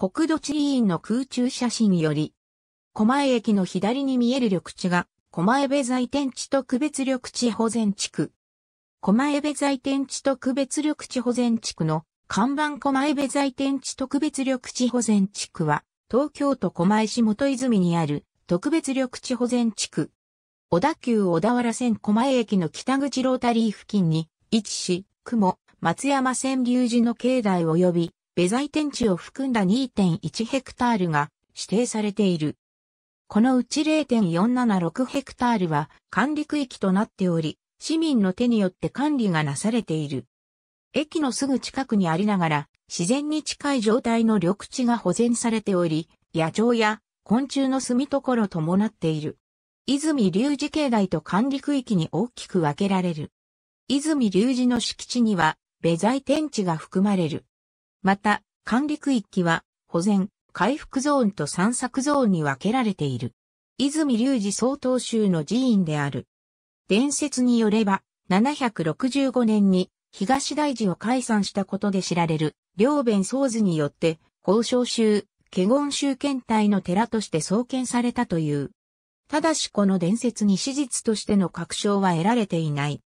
国土地理院の空中写真より、狛江駅の左に見える緑地が、狛江部在天地特別緑地保全地区。狛江部在天地特別緑地保全地区の看板狛江部在天地特別緑地保全地区は、東京都狛江市元泉にある特別緑地保全地区。小田急小田原線狛江駅の北口ロータリー付近に位置し、雲、松山線流寺の境内及びベザイ天地を含んだ2.1ヘクタールが指定されている。このうち0.476ヘクタールは管理区域となっており、市民の手によって管理がなされている。駅のすぐ近くにありながら、自然に近い状態の緑地が保全されており、野鳥や昆虫の住みと伴っている。泉隆寺境内と管理区域に大きく分けられる。泉隆二の敷地には、ベザイ天地が含まれる。また、管理区域は、保全、回復ゾーンと散策ゾーンに分けられている。泉隆二総統州の寺院である。伝説によれば、765年に東大寺を解散したことで知られる、両弁宗図によって、交渉州、華厳州県体の寺として創建されたという。ただしこの伝説に史実としての確証は得られていない。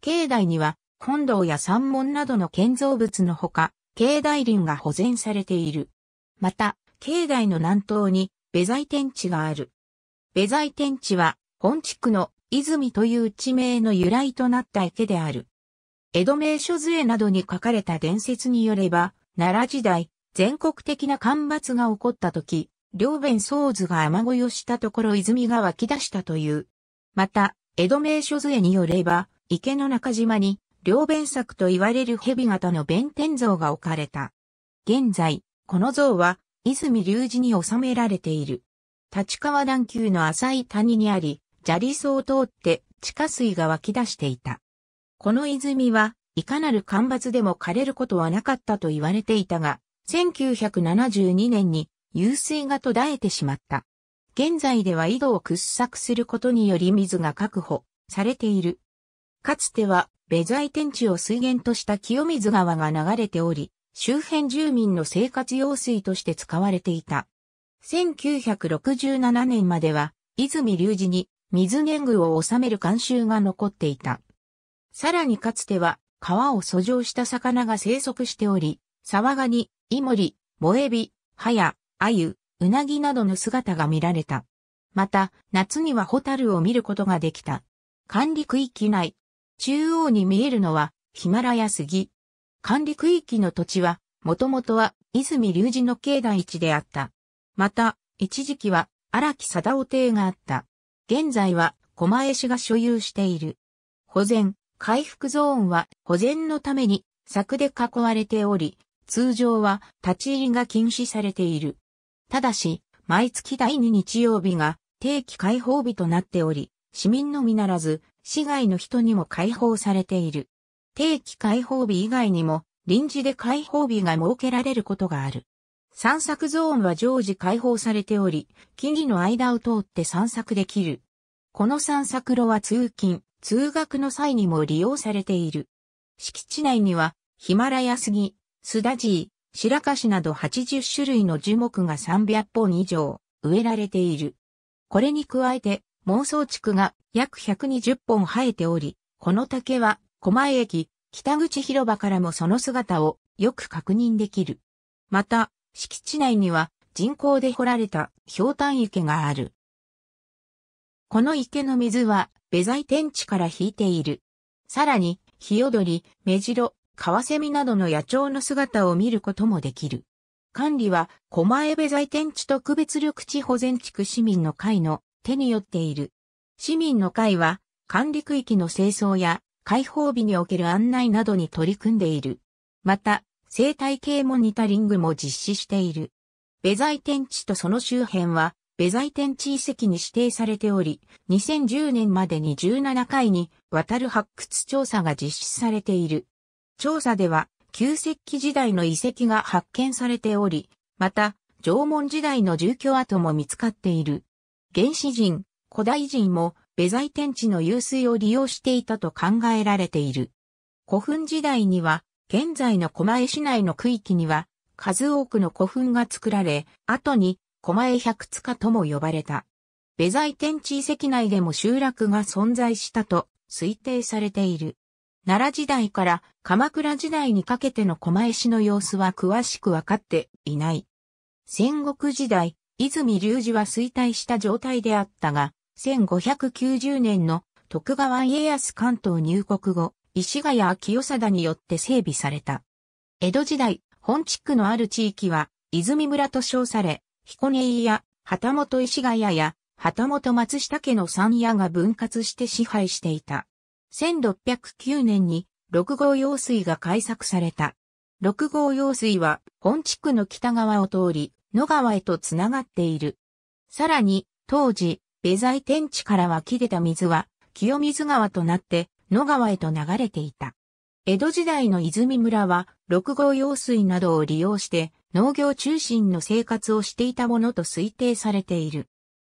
境内には、本堂や山門などの建造物のほか、境内林が保全されている。また、境内の南東に、ベザイ天地がある。ベザイ天地は、本地区の泉という地名の由来となった池である。江戸名所図絵などに書かれた伝説によれば、奈良時代、全国的な干ばつが起こった時、両弁相図が雨乞いをしたところ泉が湧き出したという。また、江戸名所図絵によれば、池の中島に両弁作と言われる蛇型の弁天像が置かれた。現在、この像は、泉隆寺に収められている。立川段丘の浅い谷にあり、砂利層を通って地下水が湧き出していた。この泉は、いかなる干ばつでも枯れることはなかったと言われていたが、1972年に湧水が途絶えてしまった。現在では井戸を掘削することにより水が確保されているかつては、ベザイ天地を水源とした清水川が流れており、周辺住民の生活用水として使われていた。1967年までは、泉隆二に水年貢を収める慣習が残っていた。さらにかつては、川を遡上した魚が生息しており、沢ガニ、イモリ、モエビ、ハヤ、アユ、ウナギなどの姿が見られた。また、夏にはホタルを見ることができた。管理区域内、中央に見えるのはヒマラヤ杉。管理区域の土地は、もともとは泉隆二の境内地であった。また、一時期は荒木貞夫邸があった。現在は狛江市が所有している。保全、回復ゾーンは保全のために柵で囲われており、通常は立ち入りが禁止されている。ただし、毎月第2日曜日が定期開放日となっており、市民のみならず市外の人にも開放されている。定期開放日以外にも、臨時で開放日が設けられることがある。散策ゾーンは常時開放されており、木々の間を通って散策できる。この散策路は通勤、通学の際にも利用されている。敷地内には、ヒマラヤ杉、スダジー、シラカシなど80種類の樹木が300本以上植えられている。これに加えて、妄想竹が約120本生えており、この竹は、狛江駅、北口広場からもその姿をよく確認できる。また、敷地内には人工で掘られた氷炭池がある。この池の水は、ベザイ天地から引いている。さらに、ヒヨドリ、メジロ、カワセミなどの野鳥の姿を見ることもできる。管理は、狛江ベザイ天地特別緑地保全地区市民の会の手によっている。市民の会は管理区域の清掃や開放日における案内などに取り組んでいる。また、生態系モニタリングも実施している。ベザイ天地とその周辺は、ベザイ天地遺跡に指定されており、2010年までに17回にわたる発掘調査が実施されている。調査では、旧石器時代の遺跡が発見されており、また、縄文時代の住居跡も見つかっている。原始人、古代人もベザイ天地の湧水を利用していたと考えられている。古墳時代には、現在の狛江市内の区域には、数多くの古墳が作られ、後に狛江百塚とも呼ばれた。ベザイ天地遺跡内でも集落が存在したと推定されている。奈良時代から鎌倉時代にかけての狛江市の様子は詳しくわかっていない。戦国時代、泉隆二は衰退した状態であったが、1590年の徳川家康関東入国後、石ヶ谷清貞によって整備された。江戸時代、本地区のある地域は、泉村と称され、彦根や旗本石ヶ谷や旗本松下家の山屋が分割して支配していた。1609年に六号用水が開削された。六号用水は本地区の北側を通り、野川へとつながっている。さらに、当時、米材天地から湧き出た水は、清水川となって、野川へと流れていた。江戸時代の泉村は、六号用水などを利用して、農業中心の生活をしていたものと推定されている。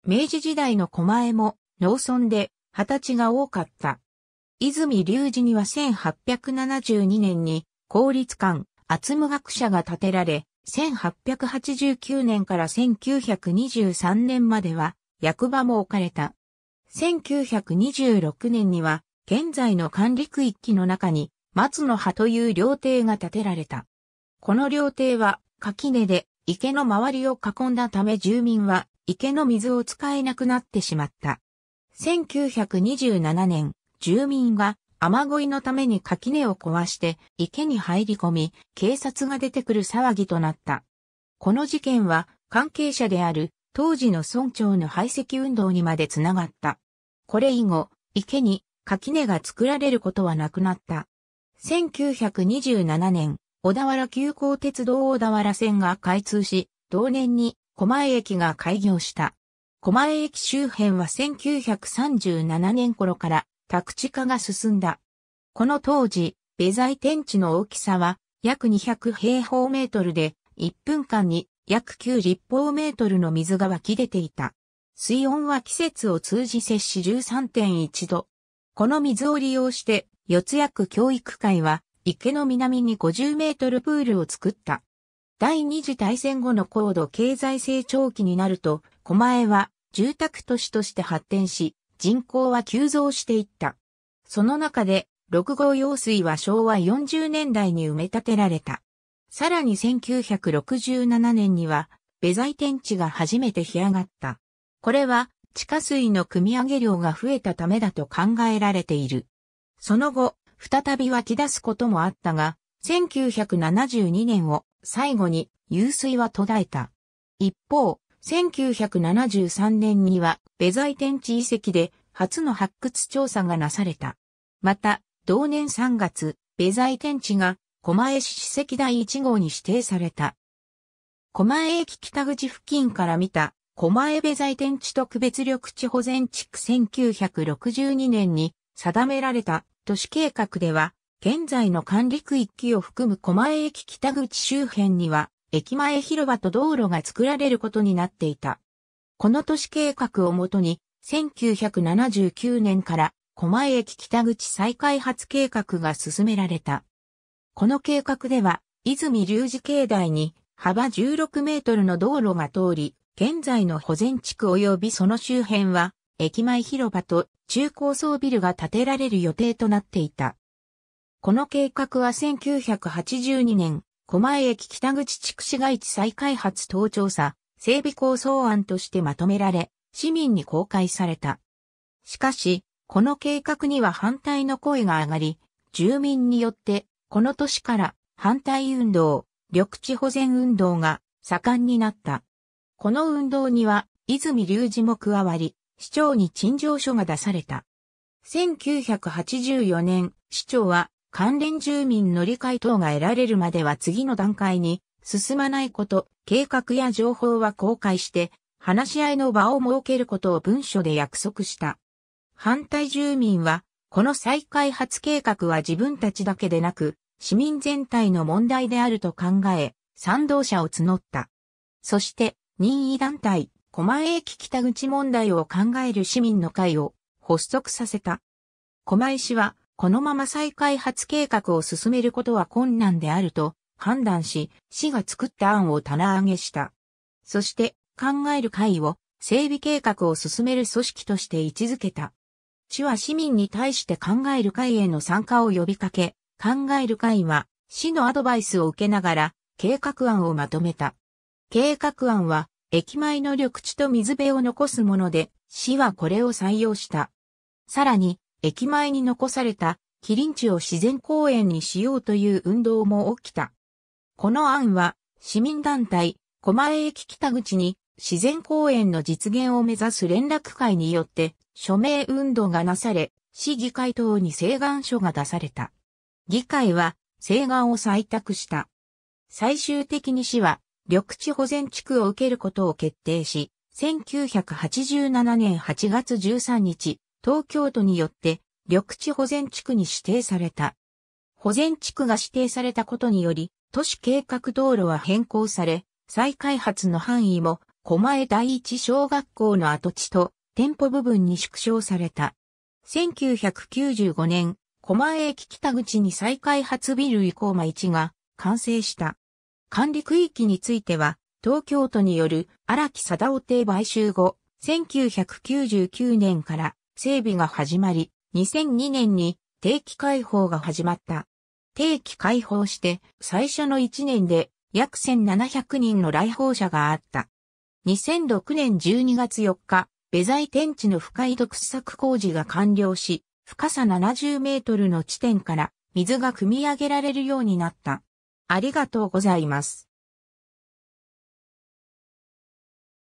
明治時代の狛江も、農村で、二十歳が多かった。泉隆二には1872年に、公立館、厚務学者が建てられ、1889年から1923年までは役場も置かれた。1926年には現在の管理区域の中に松の葉という料亭が建てられた。この料亭は垣根で池の周りを囲んだため住民は池の水を使えなくなってしまった。1927年、住民が雨乞いのために垣根を壊して池に入り込み、警察が出てくる騒ぎとなった。この事件は関係者である当時の村長の排斥運動にまでつながった。これ以後、池に垣根が作られることはなくなった。1927年、小田原急行鉄道小田原線が開通し、同年に狛江駅が開業した。狛江駅周辺は1937年頃から宅地化が進んだ。この当時、ベザイ天地の大きさは約200平方メートルで、1分間に約9立方メートルの水が湧き出ていた。水温は季節を通じ摂氏13.1度。この水を利用して、四谷区教育会は、池の南に50メートルプールを作った。第二次大戦後の高度経済成長期になると、狛江は住宅都市として発展し、人口は急増していった。その中で、6号用水は昭和40年代に埋め立てられた。さらに1967年には、ベザイ天地が初めて干上がった。これは、地下水の汲み上げ量が増えたためだと考えられている。その後、再び湧き出すこともあったが、1972年を最後に、湧水は途絶えた。一方、1973年にはベザイ天地遺跡で初の発掘調査がなされた。また、同年3月、ベザイ天地が狛江市史跡第1号に指定された。狛江駅北口付近から見た狛江ベザイ天地特別緑地保全地区1962年に定められた都市計画では、現在の管理区域を含む狛江駅北口周辺には、駅前広場と道路が作られることになっていた。この都市計画をもとに、1979年から狛江駅北口再開発計画が進められた。この計画では、泉隆二境内に幅16メートルの道路が通り、現在の保全地区及びその周辺は、駅前広場と中高層ビルが建てられる予定となっていた。この計画は1982年、狛江駅北口地区市街地再開発等調査、整備構想案としてまとめられ、市民に公開された。しかし、この計画には反対の声が上がり、住民によって、この年から反対運動、緑地保全運動が盛んになった。この運動には、泉隆二も加わり、市長に陳情書が出された。1984年、市長は関連住民の理解等が得られるまでは次の段階に進まないこと、計画や情報は公開して、話し合いの場を設けることを文書で約束した。反対住民は、この再開発計画は自分たちだけでなく、市民全体の問題であると考え、賛同者を募った。そして、任意団体、狛江駅北口問題を考える市民の会を発足させた。狛江市は、このまま再開発計画を進めることは困難であると判断し、市が作った案を棚上げした。そして、考える会を整備計画を進める組織として位置づけた。市は市民に対して考える会への参加を呼びかけ、考える会は市のアドバイスを受けながら計画案をまとめた。計画案は駅前の緑地と水辺を残すもので、市はこれを採用した。さらに、駅前に残されたキリン地を自然公園にしようという運動も起きた。この案は市民団体、狛江駅北口に自然公園の実現を目指す連絡会によって署名運動がなされ、市議会等に請願書が出された。議会は請願を採択した。最終的に市は緑地保全地区を受けることを決定し、1987年8月13日、東京都によって緑地保全地区に指定された。保全地区が指定されたことにより、都市計画道路は変更され、再開発の範囲も、狛江第一小学校の跡地と店舗部分に縮小された。1995年、狛江駅北口に再開発ビル移行間1が完成した。管理区域については、東京都による荒木貞夫邸買収後、1999年から整備が始まり、2002年に定期開放が始まった。定期開放して最初の1年で約1700人の来訪者があった。2006年12月4日、ベザイ天地の深い独掘削工事が完了し、深さ70メートルの地点から水が汲み上げられるようになった。ありがとうございます。